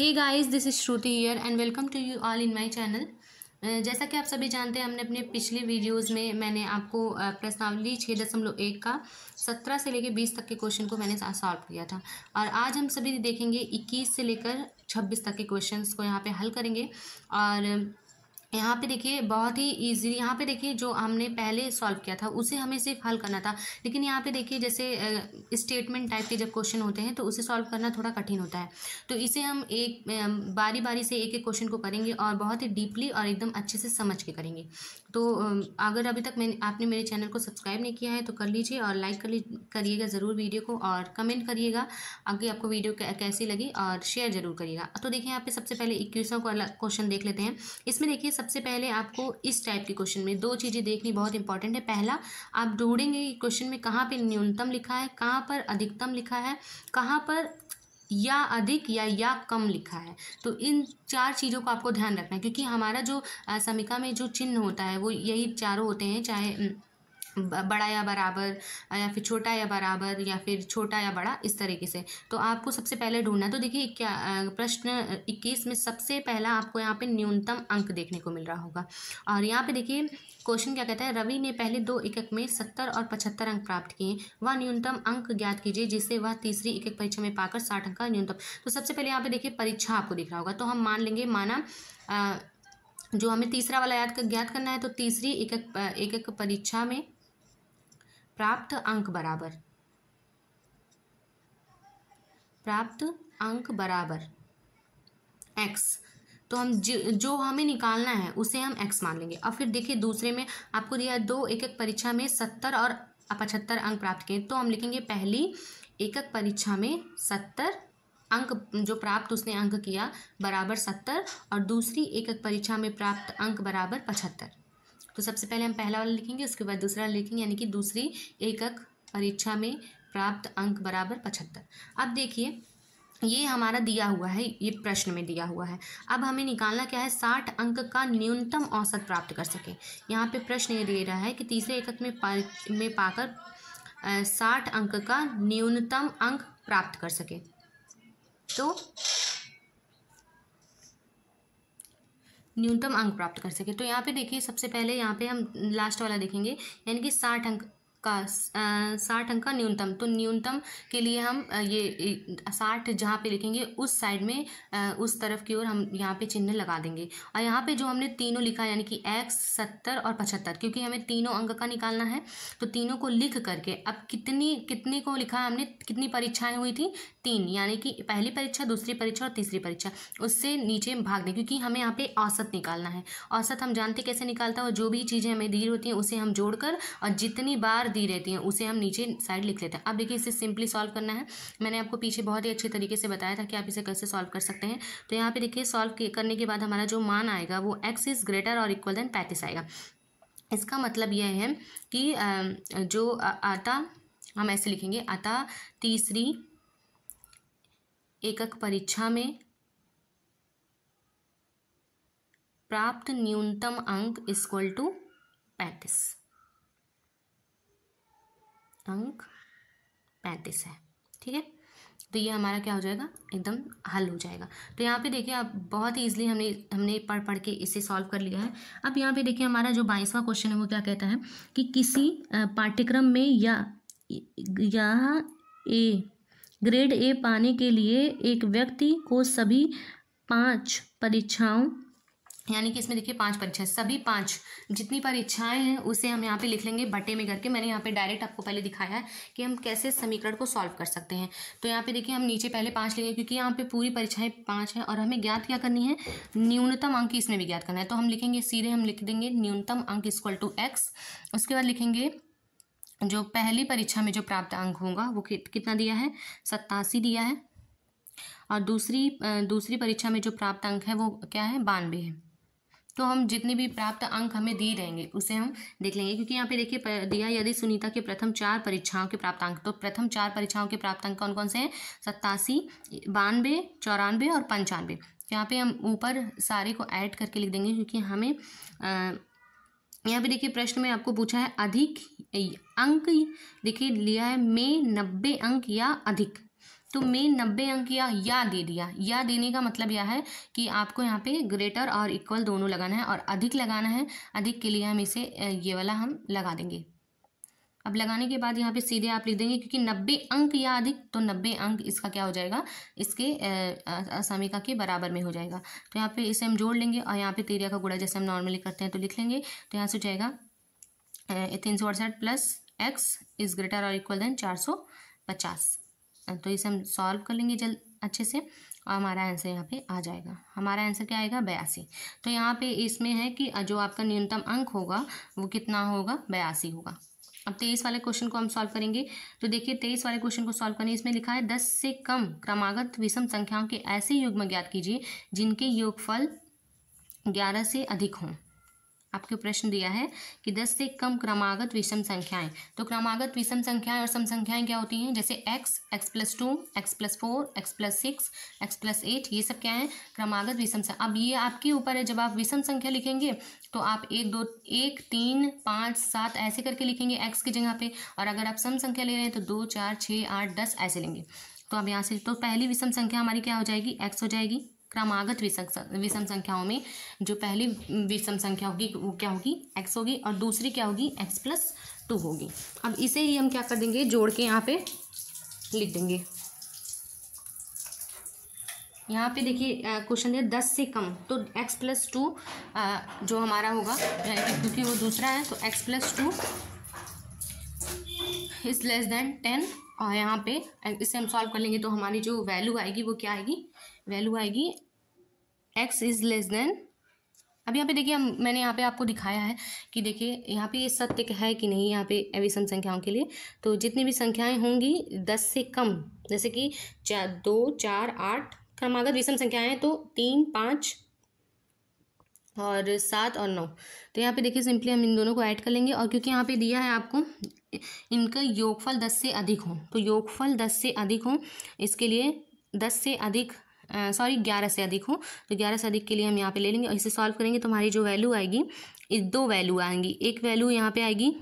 hey guys this is Shruti here and welcome to you all in my channel जैसा कि आप सभी जानते हैं हमने अपने पिछले वीडियोस में मैंने आपको uh, प्रश्नावली छः दशमलव एक का सत्रह से लेकर बीस तक के क्वेश्चन को मैंने सॉल्व किया था और आज हम सभी देखेंगे इक्कीस से लेकर छब्बीस तक के क्वेश्चन को यहाँ पर हल करेंगे और यहाँ पे देखिए बहुत ही इजी यहाँ पे देखिए जो हमने पहले सॉल्व किया था उसे हमें सिर्फ हल करना था लेकिन यहाँ पे देखिए जैसे स्टेटमेंट टाइप के जब क्वेश्चन होते हैं तो उसे सॉल्व करना थोड़ा कठिन होता है तो इसे हम एक बारी बारी से एक एक क्वेश्चन को करेंगे और बहुत ही डीपली और एकदम अच्छे से समझ के करेंगे तो अगर अभी तक मैंने आपने मेरे चैनल को सब्सक्राइब नहीं किया है तो कर लीजिए और लाइक कर करिएगा ज़रूर वीडियो को और कमेंट करिएगा आगे आपको वीडियो कैसी लगी और शेयर ज़रूर करिएगा तो देखिए यहाँ पे सबसे पहले इक्कीसों अलग क्वेश्चन देख लेते हैं इसमें देखिए सबसे पहले आपको इस टाइप के क्वेश्चन में दो चीज़ें देखनी बहुत इंपॉर्टेंट है पहला आप ढूंढेंगे क्वेश्चन में कहाँ पर न्यूनतम लिखा है कहाँ पर अधिकतम लिखा है कहाँ पर या अधिक या या कम लिखा है तो इन चार चीज़ों को आपको ध्यान रखना है क्योंकि हमारा जो समीका में जो चिन्ह होता है वो यही चारों होते हैं चाहे बड़ा या बराबर या फिर छोटा या बराबर या फिर छोटा या बड़ा इस तरीके से तो आपको सबसे पहले ढूंढना तो देखिए क्या प्रश्न इक्कीस में सबसे पहला आपको यहाँ पे न्यूनतम अंक देखने को मिल रहा होगा और यहाँ पे देखिए क्वेश्चन क्या कहता है रवि ने पहले दो एकक में सत्तर और पचहत्तर अंक प्राप्त किए वह न्यूनतम अंक ज्ञात कीजिए जिससे वह तीसरी एकक परीक्षा में पाकर साठ अंक का न्यूनतम तो सबसे पहले यहाँ पे देखिए परीक्षा आपको दिख रहा होगा तो हम मान लेंगे माना जो हमें तीसरा वाला याद कर ज्ञात करना है तो तीसरी एकक एक परीक्षा में प्राप्त अंक बराबर प्राप्त अंक बराबर एक्स तो हम जो हमें निकालना है उसे हम एक्स मान लेंगे और फिर देखिए दूसरे में आपको दिया दो एक एक परीक्षा में सत्तर और पचहत्तर अंक प्राप्त किए तो हम लिखेंगे पहली एक एक परीक्षा में सत्तर अंक जो प्राप्त उसने अंक किया बराबर सत्तर और दूसरी एक एक परीक्षा में प्राप्त अंक बराबर पचहत्तर तो सबसे पहले हम पहला वाला लिखेंगे उसके बाद दूसरा लिखेंगे यानी कि दूसरी एकक परीक्षा में प्राप्त अंक बराबर पचहत्तर अब देखिए ये हमारा दिया हुआ है ये प्रश्न में दिया हुआ है अब हमें निकालना क्या है साठ अंक का न्यूनतम औसत प्राप्त कर सके यहाँ पे प्रश्न ये दे रहा है कि तीसरे एकक में पा में पाकर साठ अंक का न्यूनतम अंक प्राप्त कर सके तो न्यूनतम अंक प्राप्त कर सके तो यहाँ पे देखिए सबसे पहले यहाँ पे हम लास्ट वाला देखेंगे यानी कि साठ अंक का साठ अंक का न्यूनतम तो न्यूनतम के लिए हम ये साठ जहाँ पे लिखेंगे उस साइड में उस तरफ की ओर हम यहाँ पे चिन्ह लगा देंगे और यहाँ पे जो हमने तीनों लिखा यानी कि एक्स सत्तर और पचहत्तर क्योंकि हमें तीनों अंक का निकालना है तो तीनों को लिख करके अब कितनी कितनी को लिखा हमने कितनी परीक्षाएं हुई थी तीन यानी कि पहली परीक्षा दूसरी परीक्षा और तीसरी परीक्षा उससे नीचे भाग दें क्योंकि हमें यहाँ पे औसत निकालना है औसत हम जानते कैसे निकालता है जो भी चीज़ें हमें दी होती हैं उसे हम जोड़कर और जितनी बार दी रहती हैं उसे हम नीचे साइड लिख लेते हैं अब देखिए इसे सिंपली सॉल्व करना है मैंने आपको पीछे बहुत ही अच्छे तरीके से बताया था कि आप इसे कैसे सॉल्व कर सकते हैं तो यहाँ पर देखिए सॉल्व करने के बाद हमारा जो मान आएगा वो एक्स इज़ ग्रेटर और इक्वल देन पैंतीस आएगा इसका मतलब यह है कि जो आता हम ऐसे लिखेंगे आता तीसरी एकक परीक्षा में प्राप्त न्यूनतम अंक इक्वल टू पैंतीस अंक पैंतीस है ठीक है तो ये हमारा क्या हो जाएगा एकदम हल हो जाएगा तो यहाँ पे देखिए आप बहुत ही ईजिली हमने हमने पढ़ पढ़ के इसे सॉल्व कर लिया है अब यहाँ पे देखिए हमारा जो बाईसवा क्वेश्चन है वो क्या कहता है कि किसी पाठ्यक्रम में या या ए ग्रेड ए पाने के लिए एक व्यक्ति को सभी पाँच परीक्षाओं यानी कि इसमें देखिए पांच परीक्षाएं सभी पांच जितनी परीक्षाएं हैं उसे हम यहाँ पे लिख लेंगे बटे में करके मैंने यहाँ पे डायरेक्ट आपको पहले दिखाया है कि हम कैसे समीकरण को सॉल्व कर सकते हैं तो यहाँ पे देखिए हम नीचे पहले पांच लेंगे क्योंकि यहाँ पे पूरी परीक्षाएं पांच हैं और हमें ज्ञात क्या करनी है न्यूनतम अंक इसमें भी ज्ञात करना है तो हम लिखेंगे सीधे हम लिख देंगे न्यूनतम अंक इक्वल टू एक्स उसके बाद लिखेंगे जो पहली परीक्षा में जो प्राप्त अंक होगा वो कितना दिया है सत्तासी दिया है और दूसरी दूसरी परीक्षा में जो प्राप्त अंक है वो क्या है बानवे है तो हम जितने भी प्राप्त अंक हमें दिए रहेंगे उसे हम देख लेंगे क्योंकि यहाँ पे देखिए दिया यदि सुनीता के प्रथम चार परीक्षाओं के प्राप्त अंक तो प्रथम चार परीक्षाओं के प्राप्त अंक कौन कौन से हैं सत्तासी बानवे चौरानवे और पंचानवे यहाँ पे हम ऊपर सारे को ऐड करके लिख देंगे क्योंकि हमें यहाँ पे देखिए प्रश्न में आपको पूछा है अधिक अंक देखिए लिया है में नब्बे अंक या अधिक तो में नब्बे अंक या या दे दिया या देने का मतलब यह है कि आपको यहाँ पे ग्रेटर और इक्वल दोनों लगाना है और अधिक लगाना है अधिक के लिए हम इसे ये वाला हम लगा देंगे अब लगाने के बाद यहाँ पे सीधे आप लिख देंगे क्योंकि नब्बे अंक या अधिक तो नब्बे अंक इसका क्या हो जाएगा इसके समीका के बराबर में हो जाएगा तो यहाँ पे इसे हम जोड़ लेंगे और यहाँ पे तेरिया का गुड़ा जैसे हम नॉर्मली करते हैं तो लिख लेंगे तो यहाँ से हो जाएगा तीन सौ अड़सठ प्लस एक्स इज ग्रेटर और इक्वल देन चार सौ पचास तो इसे हम सॉल्व कर लेंगे जल्द अच्छे से और हमारा आंसर यहाँ पे आ जाएगा हमारा आंसर क्या आएगा बयासी तो यहाँ पे इसमें है कि जो आपका न्यूनतम अंक होगा वो कितना होगा बयासी होगा अब तेईस वाले क्वेश्चन को हम सॉल्व करेंगे तो देखिए तेईस वाले क्वेश्चन को सॉल्व करने इसमें लिखा है दस से कम क्रमागत विषम संख्याओं के ऐसे युग्म ज्ञात कीजिए जिनके योगफल ग्यारह से अधिक हों आपके प्रश्न दिया है कि 10 से कम क्रमागत विषम संख्याएं तो क्रमागत विषम संख्याएं और सम संख्याएं क्या होती हैं जैसे x, x plus two x plus four x plus six x plus eight ये सब क्या है क्रमागत विषम संख्या अब ये आपके ऊपर है जब आप विषम संख्या लिखेंगे तो आप एक दो एक तीन पाँच सात ऐसे करके लिखेंगे एक्स की जगह पे और अगर आप सम संख्या ले रहे हैं तो दो चार छः आठ दस ऐसे लेंगे तो अब यहाँ से तो पहली विषम संख्या हमारी क्या हो जाएगी एक्स हो जाएगी क्रमागत विषम संख्याओं में जो पहली विषम संख्या होगी वो क्या होगी एक्स होगी और दूसरी क्या होगी एक्स प्लस टू होगी अब इसे ही हम क्या कर देंगे जोड़ के यहाँ पे लिख देंगे यहाँ पे देखिए क्वेश्चन दिया दस से कम तो x प्लस टू जो हमारा होगा क्योंकि वो दूसरा है तो x plus two is less than ten और यहाँ पे इसे हम सॉल्व कर लेंगे तो हमारी जो वैल्यू आएगी वो क्या आएगी वैल्यू आएगी एक्स इज़ लेस देन अब यहाँ पे देखिए हम मैंने यहाँ पे आपको दिखाया है कि देखिए यहाँ पे ये सत्य है कि नहीं यहाँ पे एविसम संख्याओं के लिए तो जितनी भी संख्याएं होंगी दस से कम जैसे कि चार दो चार आठ क्रमागत विषम संख्याएं तो तीन पाँच और सात और नौ तो यहाँ पे देखिए सिंपली हम इन दोनों को ऐड कर लेंगे और क्योंकि यहाँ पे दिया है आपको इनका योगफल दस से अधिक हो तो योगफल दस से अधिक हो इसके लिए दस से अधिक सॉरी ग्यारह से अधिक हो तो ग्यारह से अधिक के लिए हम यहाँ पे ले लेंगे और इसे सॉल्व करेंगे तो हमारी जो वैल्यू आएगी दो वैल्यू आएंगी एक वैल्यू यहाँ पे आएगी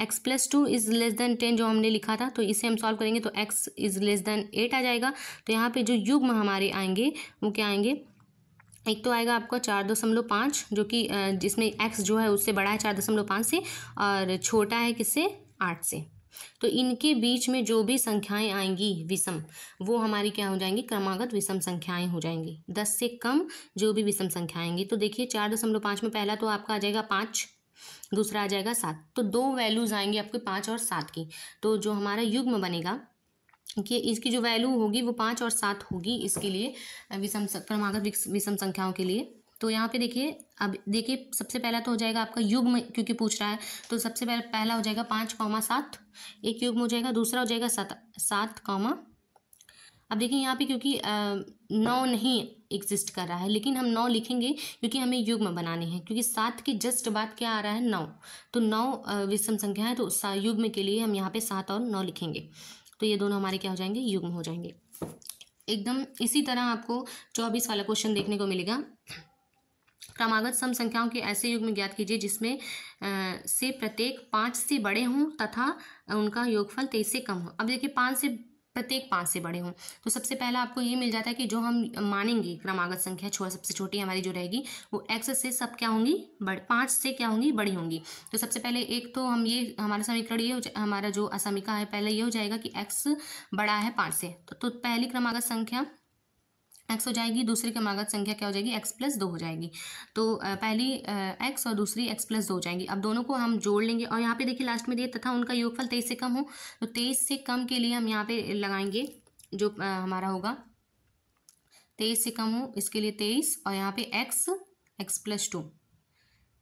x plus two is less than ten जो हमने लिखा था तो इसे हम सॉल्व करेंगे तो x is less than eight आ जाएगा तो यहाँ पे जो युग्म हमारे आएंगे वो क्या आएंगे एक तो आएगा आपका चार दशमलव पाँच जो कि जिसमें x जो है उससे बड़ा है चार दशमलव पाँच से और छोटा है किससे आठ से तो इनके बीच में जो भी संख्याएं आएंगी विषम वो हमारी क्या हो जाएंगी क्रमागत विषम संख्याएं हो जाएंगी दस से कम जो भी विषम संख्याएं आएंगी तो देखिए चार दशमलव पाँच में पहला तो आपका आ जाएगा पाँच दूसरा आ जाएगा सात तो दो वैल्यूज आएंगी आपके पाँच और सात की तो जो हमारा युग्म बनेगा कि इसकी जो वैल्यू होगी वो पाँच और सात होगी इसके लिए विषम क्रमागत विषम संख्याओं के लिए तो यहाँ पे देखिए अब देखिए सबसे पहला तो हो जाएगा आपका युग्म क्योंकि पूछ रहा है तो सबसे पहले पहला हो जाएगा पाँच कौमा सात एक युग्म हो जाएगा दूसरा हो जाएगा सात सात कौमा अब देखिए यहाँ पे क्योंकि नौ नहीं एग्जिस्ट कर रहा है लेकिन हम नौ लिखेंगे क्योंकि हमें युग्म बनाने हैं क्योंकि सात के जस्ट बाद क्या आ रहा है नौ तो नौ विषम संख्या है तो युग्म के लिए हम यहाँ पे सात और नौ लिखेंगे तो ये दोनों हमारे क्या हो जाएंगे युग्म हो जाएंगे एकदम इसी तरह आपको चौबीस वाला क्वेश्चन देखने को मिलेगा क्रमागत सम संख्याओं के ऐसे युग में ज्ञात कीजिए जिसमें से प्रत्येक पाँच से बड़े हों तथा उनका योगफल तेईस से कम हो अब देखिए पाँच से प्रत्येक पाँच से बड़े हों तो सबसे पहला आपको ये मिल जाता है कि जो हम मानेंगे क्रमागत संख्या छो सबसे छोटी हमारी जो रहेगी वो एक्स से सब क्या होंगी बड़ पाँच से क्या होंगी बड़ी होंगी तो सबसे पहले एक तो हम ये हमारा समीकरण ये हमारा जो असमिका है पहले ये हो जाएगा कि एक्स बड़ा है पाँच से तो, तो पहली क्रमागत संख्या एक्स हो जाएगी दूसरे की मागत संख्या क्या हो जाएगी एक्स प्लस दो हो जाएगी तो पहली एक्स और दूसरी एक्स प्लस दो हो जाएगी अब दोनों को हम जोड़ लेंगे और यहाँ पे देखिए लास्ट में दिए तथा उनका योगफल तेईस से कम हो तो तेईस से कम के लिए हम यहाँ पे लगाएंगे जो आ, हमारा होगा तेईस से कम हो इसके लिए तेईस और यहाँ पे एक्स एक्स प्लस टू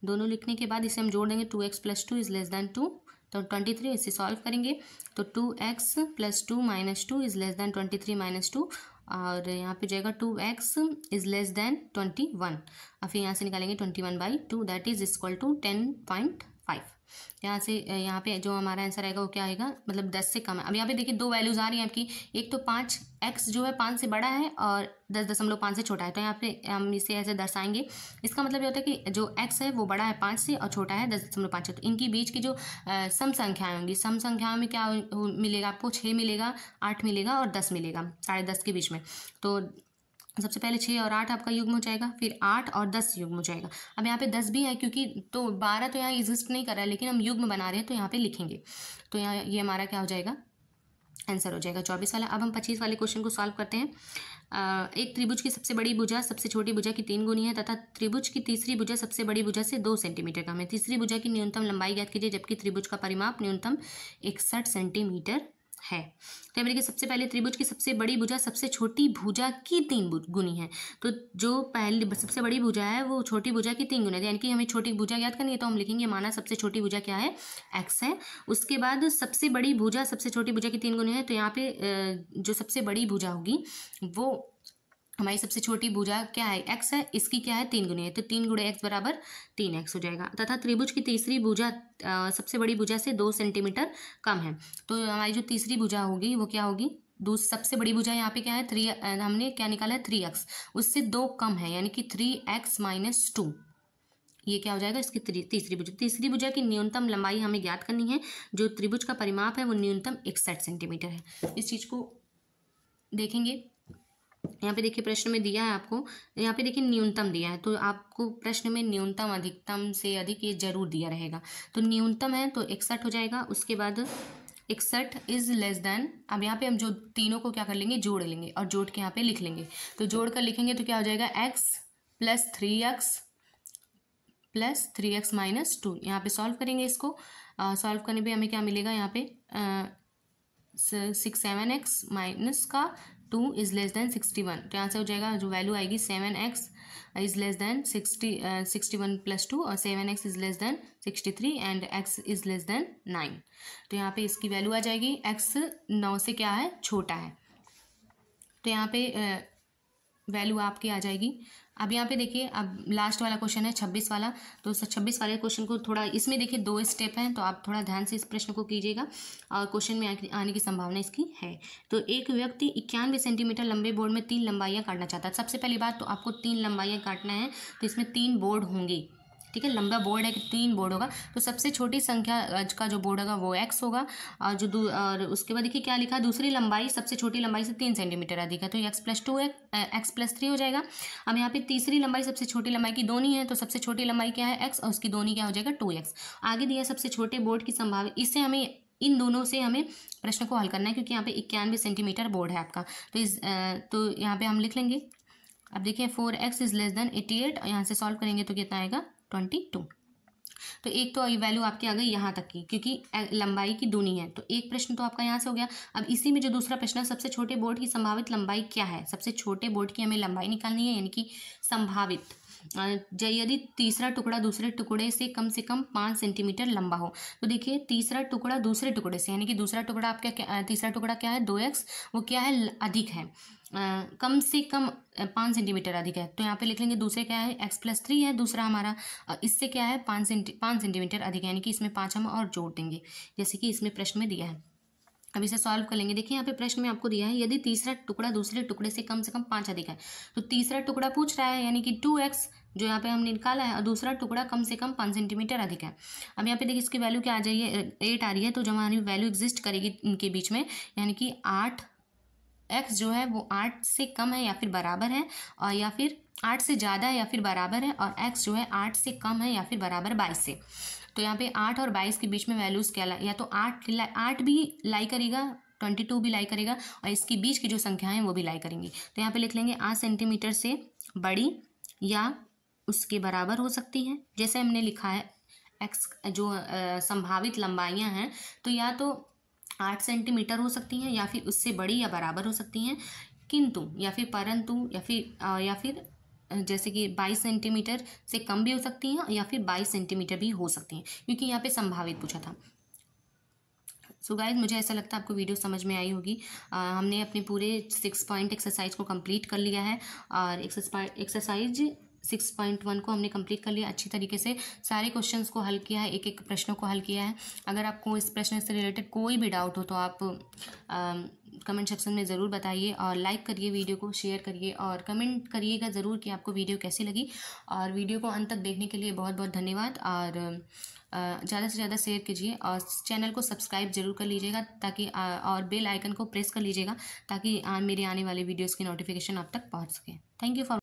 दोनों लिखने के बाद इसे हम जोड़ देंगे two x plus two is less than two तो ट्वेंटी थ्री इसे सॉल्व करेंगे तो two x plus two minus two is less than twenty three minus two और यहाँ पे जाएगा two x is less than twenty one और फिर यहाँ से निकालेंगे twenty one by two that is equal to ten point five यहाँ से यहाँ पे जो हमारा आंसर आएगा वो क्या आएगा मतलब दस से कम है अब यहाँ पे देखिए दो वैल्यूज़ आ रही हैं आपकी एक तो पाँच एक्स जो है पाँच से बड़ा है और दस दशमलव पाँच से छोटा है तो यहाँ पे हम इसे ऐसे दर्शाएंगे इसका मतलब ये होता है कि जो एक्स है वो बड़ा है पाँच से और छोटा है दस दशमलव पाँच से तो इनकी बीच की जो सम संख्याएं होंगी सम संख्याओं में क्या मिलेगा आपको छः मिलेगा आठ मिलेगा और दस मिलेगा साढ़े दस के बीच में तो सबसे पहले छः और आठ आपका युग्म हो जाएगा फिर आठ और दस युग्म हो जाएगा अब यहाँ पे दस भी है क्योंकि तो बारह तो यहाँ एग्जिस्ट नहीं कर रहा है लेकिन हम युग्म बना रहे हैं तो यहाँ पे लिखेंगे तो यहाँ ये यह हमारा क्या हो जाएगा आंसर हो जाएगा चौबीस वाला अब हम पच्चीस वाले क्वेश्चन को सॉल्व करते हैं एक त्रिभुज की सबसे बड़ी भुजा सबसे छोटी भुजा की तीन गुनी है तथा त्रिभुज की तीसरी भुजा सबसे बड़ी भुजा से दो सेंटीमीटर कम है तीसरी भुजा की न्यूनतम लंबाई ज्ञात कीजिए जबकि त्रिभुज का परिमाप न्यूनतम इकसठ सेंटीमीटर है तो कि सबसे पहले त्रिभुज की सबसे बड़ी भुजा सबसे छोटी भुजा की तीन गुनी है तो जो पहली सबसे बड़ी भुजा है वो छोटी भुजा की तीन गुनी है यानी कि हमें छोटी भुजा याद करनी है तो हम लिखेंगे माना सबसे छोटी भुजा क्या है एक्स है उसके बाद सबसे बड़ी भुजा सबसे छोटी भुजा की तीन गुनी है तो यहाँ पे जो सबसे बड़ी भुजा होगी वो हमारी सबसे छोटी भुजा क्या है एक्स है इसकी क्या है तीन गुनी है तो तीन गुड़े एक्स बराबर तीन एक्स हो जाएगा तथा त्रिभुज की तीसरी भुजा सबसे बड़ी भुजा से दो सेंटीमीटर कम है तो हमारी जो तीसरी भुजा होगी वो क्या होगी दूसरी सबसे बड़ी भुजा यहाँ पे क्या है थ्री हमने क्या निकाला है थ्री एक्स उससे दो कम है यानी कि थ्री एक्स माइनस टू ये क्या हो जाएगा इसकी तीसरी भुजा तीसरी भुजा की न्यूनतम लंबाई हमें ज्ञात करनी है जो त्रिभुज का परिमाप है वो न्यूनतम इकसठ सेंटीमीटर है इस चीज़ को देखेंगे यहाँ पे देखिए प्रश्न में दिया है आपको तो यहाँ पे देखिए न्यूनतम दिया है तो आपको प्रश्न में न्यूनतम अधिकतम से अधिक ये जरूर दिया रहेगा तो न्यूनतम है तो इकसठ हो जाएगा उसके बाद इकसठ इज लेस देन अब यहाँ पे हम जो तीनों को क्या कर लेंगे जोड़ लेंगे और जोड़ के यहाँ पे लिख लेंगे तो जोड़ कर लिखेंगे तो क्या हो जाएगा x plus three x plus three x minus two यहाँ पे सॉल्व करेंगे इसको सॉल्व करने पे हमें क्या मिलेगा यहाँ पे सिक्स सेवन एक्स माइनस का two is less than sixty one तो यहाँ से हो जाएगा जो वैल्यू आएगी seven x is less than sixty sixty one plus two और seven x is less than sixty three and x is less than nine तो यहाँ पे इसकी वैल्यू आ जाएगी एक्स नौ से क्या है छोटा है तो यहाँ पे वैल्यू uh, आपकी आ जाएगी अब यहाँ पे देखिए अब लास्ट वाला क्वेश्चन है छब्बीस वाला तो छब्बीस वाले क्वेश्चन को थोड़ा इसमें देखिए दो स्टेप हैं तो आप थोड़ा ध्यान से इस प्रश्न को कीजिएगा और क्वेश्चन में आने की संभावना इसकी है तो एक व्यक्ति इक्यानवे सेंटीमीटर लंबे बोर्ड में तीन लंबाइयाँ काटना चाहता है सबसे पहली बात तो आपको तीन लंबाइयाँ काटना है तो इसमें तीन बोर्ड होंगे ठीक है लंबा बोर्ड है कि तीन बोर्ड होगा तो सबसे छोटी संख्या का जो बोर्ड होगा वो एक्स होगा और जो और उसके बाद देखिए क्या लिखा दूसरी लंबाई सबसे छोटी लंबाई से तीन सेंटीमीटर अधिक है तो x plus two x plus three हो जाएगा अब यहाँ पे तीसरी लंबाई सबसे छोटी लंबाई की दोनी है तो सबसे छोटी लंबाई क्या है एक्स और उसकी दोनी क्या हो जाएगा टू एक्स आगे दिया सबसे छोटे बोर्ड की संभावना इससे हमें इन दोनों से हमें प्रश्न को हल करना है क्योंकि यहाँ पे इक्यानवे सेंटीमीटर बोर्ड है आपका तो इस तो यहाँ पे हम लिख लेंगे अब देखिए four x is less than eighty eight यहाँ से सॉल्व करेंगे तो कितना आएगा ट्वेंटी टू तो एक तो ये वैल्यू आपकी आ गई यहाँ तक की क्योंकि लंबाई की दूनी है तो एक प्रश्न तो आपका यहाँ से हो गया अब इसी में जो दूसरा प्रश्न है सबसे छोटे बोर्ड की संभावित लंबाई क्या है सबसे छोटे बोर्ड की हमें लंबाई निकालनी है यानी कि संभावित यदि तीसरा टुकड़ा दूसरे टुकड़े से कम से कम पाँच सेंटीमीटर लंबा हो तो देखिए तीसरा टुकड़ा दूसरे टुकड़े से यानी कि दूसरा टुकड़ा आपका तीसरा टुकड़ा क्या है दो एक्स वो क्या है अधिक है कम से कम पाँच सेंटीमीटर अधिक है तो यहाँ पे लिख लेंगे दूसरे क्या है एक्स प्लस थ्री है दूसरा हमारा इससे क्या है पाँच सेंटी पाँच सेंटीमीटर अधिक है यानी कि इसमें पाँच हम और जोड़ देंगे जैसे कि इसमें प्रश्न में दिया है अब इसे सॉल्व कर लेंगे देखिए यहाँ पे प्रश्न में आपको दिया है यदि तीसरा टुकड़ा दूसरे टुकड़े से कम से कम पाँच अधिक है तो तीसरा टुकड़ा पूछ रहा है यानी कि टू एक्स जो यहाँ पे हमने निकाला है और दूसरा टुकड़ा कम से कम पाँच सेंटीमीटर अधिक है अब यहाँ पे देखिए इसकी वैल्यू क्या आ जाइए एट आ रही है तो जब हमारी वैल्यू एग्जिस्ट करेगी इनके बीच में यानी कि आठ एक्स जो है वो आठ से कम है या फिर बराबर है और या फिर आठ से ज़्यादा है या फिर बराबर है और एक्स जो है आठ से कम है या फिर बराबर बाईस से तो यहाँ पे आठ और बाईस के बीच में वैल्यूज़ क्या या तो आठ आठ भी लाई करेगा ट्वेंटी टू भी लाई करेगा और इसके बीच की जो संख्या है वो भी लाई करेंगी तो यहाँ पे लिख लेंगे आठ सेंटीमीटर से बड़ी या उसके बराबर हो सकती है जैसे हमने लिखा है एक्स जो आ, संभावित लंबाइयाँ हैं तो या तो आठ सेंटीमीटर हो सकती हैं या फिर उससे बड़ी या बराबर हो सकती हैं किंतु या फिर परंतु या फिर आ, या फिर जैसे कि बाईस सेंटीमीटर से कम भी हो सकती हैं या फिर बाईस सेंटीमीटर भी हो सकती हैं क्योंकि यहाँ पे संभावित पूछा था सो so गाइज मुझे ऐसा लगता है आपको वीडियो समझ में आई होगी आ, हमने अपने पूरे सिक्स पॉइंट एक्सरसाइज को कंप्लीट कर लिया है और एक्सरसाइज सिक्स पॉइंट वन को हमने कंप्लीट कर लिया अच्छी तरीके से सारे क्वेश्चंस को हल किया है एक एक प्रश्नों को हल किया है अगर आपको इस प्रश्न से रिलेटेड कोई भी डाउट हो तो आप कमेंट सेक्शन में ज़रूर बताइए और लाइक करिए वीडियो को शेयर करिए और कमेंट करिएगा ज़रूर कि आपको वीडियो कैसी लगी और वीडियो को अंत तक देखने के लिए बहुत बहुत धन्यवाद और ज़्यादा से ज़्यादा शेयर कीजिए और चैनल को सब्सक्राइब जरूर कर लीजिएगा ताकि और बेल आइकन को प्रेस कर लीजिएगा ताकि मेरे आने वाले वीडियोज़ की नोटिफिकेशन आप तक पहुँच सके थैंक यू फॉर